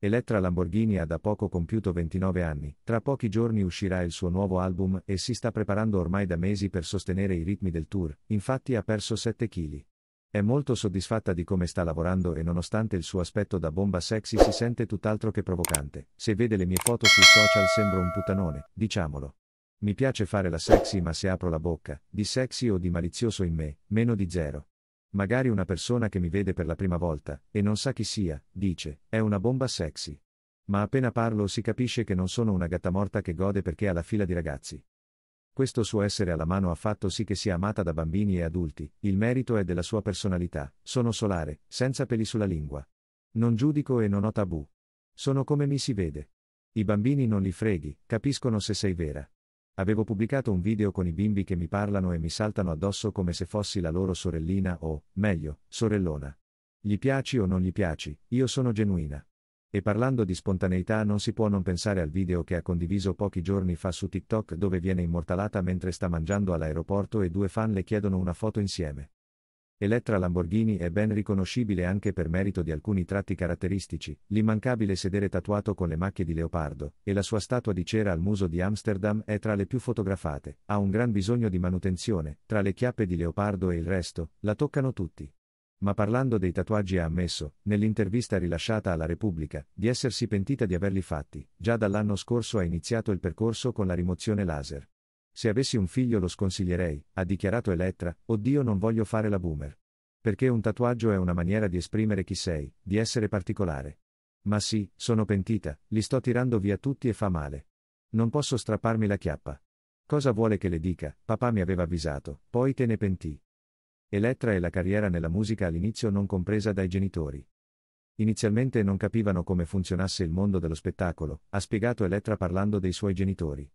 Elettra Lamborghini ha da poco compiuto 29 anni, tra pochi giorni uscirà il suo nuovo album e si sta preparando ormai da mesi per sostenere i ritmi del tour, infatti ha perso 7 kg. È molto soddisfatta di come sta lavorando e nonostante il suo aspetto da bomba sexy si sente tutt'altro che provocante, se vede le mie foto sui social sembro un puttanone, diciamolo. Mi piace fare la sexy ma se apro la bocca, di sexy o di malizioso in me, meno di zero. Magari una persona che mi vede per la prima volta, e non sa chi sia, dice, è una bomba sexy. Ma appena parlo si capisce che non sono una gatta morta che gode perché ha la fila di ragazzi. Questo suo essere alla mano ha fatto sì che sia amata da bambini e adulti, il merito è della sua personalità, sono solare, senza peli sulla lingua. Non giudico e non ho tabù. Sono come mi si vede. I bambini non li freghi, capiscono se sei vera. Avevo pubblicato un video con i bimbi che mi parlano e mi saltano addosso come se fossi la loro sorellina o, meglio, sorellona. Gli piaci o non gli piaci, io sono genuina. E parlando di spontaneità non si può non pensare al video che ha condiviso pochi giorni fa su TikTok dove viene immortalata mentre sta mangiando all'aeroporto e due fan le chiedono una foto insieme. Elettra Lamborghini è ben riconoscibile anche per merito di alcuni tratti caratteristici, l'immancabile sedere tatuato con le macchie di leopardo, e la sua statua di cera al muso di Amsterdam è tra le più fotografate, ha un gran bisogno di manutenzione, tra le chiappe di leopardo e il resto, la toccano tutti. Ma parlando dei tatuaggi ha ammesso, nell'intervista rilasciata alla Repubblica, di essersi pentita di averli fatti, già dall'anno scorso ha iniziato il percorso con la rimozione laser. Se avessi un figlio lo sconsiglierei, ha dichiarato Elettra, oddio non voglio fare la boomer. Perché un tatuaggio è una maniera di esprimere chi sei, di essere particolare. Ma sì, sono pentita, li sto tirando via tutti e fa male. Non posso strapparmi la chiappa. Cosa vuole che le dica? Papà mi aveva avvisato, poi te ne pentì. Elettra e la carriera nella musica all'inizio non compresa dai genitori. Inizialmente non capivano come funzionasse il mondo dello spettacolo, ha spiegato Elettra parlando dei suoi genitori.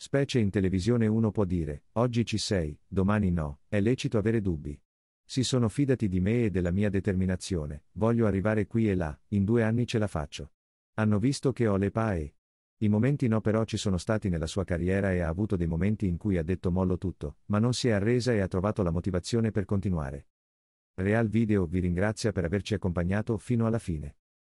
Specie in televisione uno può dire, oggi ci sei, domani no, è lecito avere dubbi. Si sono fidati di me e della mia determinazione, voglio arrivare qui e là, in due anni ce la faccio. Hanno visto che ho le pae. I momenti no però ci sono stati nella sua carriera e ha avuto dei momenti in cui ha detto mollo tutto, ma non si è arresa e ha trovato la motivazione per continuare. Real Video vi ringrazia per averci accompagnato fino alla fine.